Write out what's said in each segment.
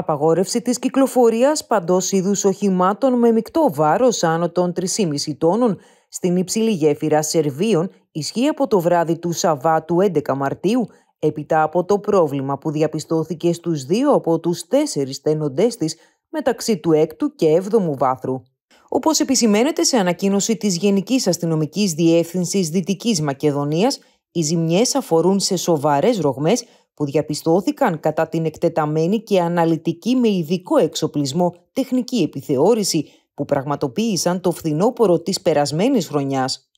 Απαγόρευση της κυκλοφορίας παντός είδους οχημάτων με μεικτό βάρος άνω των 3,5 τόνων στην υψηλή γέφυρα Σερβίων ισχύει από το βράδυ του Σαββάτου 11 Μαρτίου έπειτα από το πρόβλημα που διαπιστώθηκε στους δύο από τους τέσσερις στένοντές της μεταξύ του 6ου και 7ου βάθρου. Όπως επισημαίνεται σε ανακοίνωση της Γενικής Αστυνομικής Διεύθυνσης Δυτικής Μακεδονίας, οι ζημιές αφορούν σε σοβαρές ρογμές που διαπιστώθηκαν κατά την εκτεταμένη και αναλυτική με ειδικό εξοπλισμό τεχνική επιθεώρηση που πραγματοποίησαν το φθινόπωρο της περασμένης χρονιάς.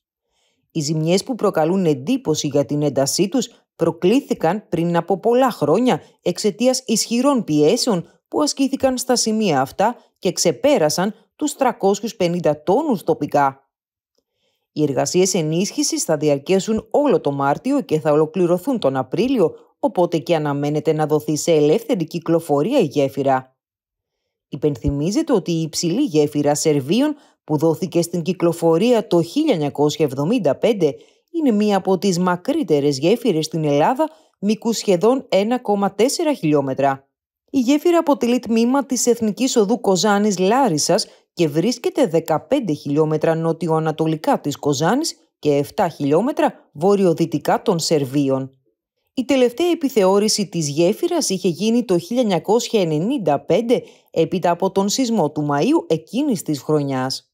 Οι ζημιές που προκαλούν εντύπωση για την έντασή τους προκλήθηκαν πριν από πολλά χρόνια εξαιτίας ισχυρών πιέσεων που ασκήθηκαν στα σημεία αυτά και ξεπέρασαν τους 350 τόνους τοπικά. Οι εργασίες ενίσχυσης θα διαρκέσουν όλο το Μάρτιο και θα ολοκληρωθούν τον Απρίλιο οπότε και αναμένεται να δοθεί σε ελεύθερη κυκλοφορία η γέφυρα. Υπενθυμίζεται ότι η υψηλή γέφυρα Σερβίων που δόθηκε στην κυκλοφορία το 1975 είναι μία από τις μακρύτερες γέφυρες στην Ελλάδα μήκου σχεδόν 1,4 χιλιόμετρα. Η γέφυρα αποτελεί τμήμα της Εθνικής Οδού Κοζάνης Λάρισας και βρίσκεται 15 χιλιόμετρα νότιο-ανατολικά της Κοζάνης και 7 χιλιόμετρα βορειοδυτικά των Σερβίων. Η τελευταία επιθεώρηση της γέφυρας είχε γίνει το 1995 έπειτα από τον σεισμό του Μαΐου εκείνης της χρονιάς.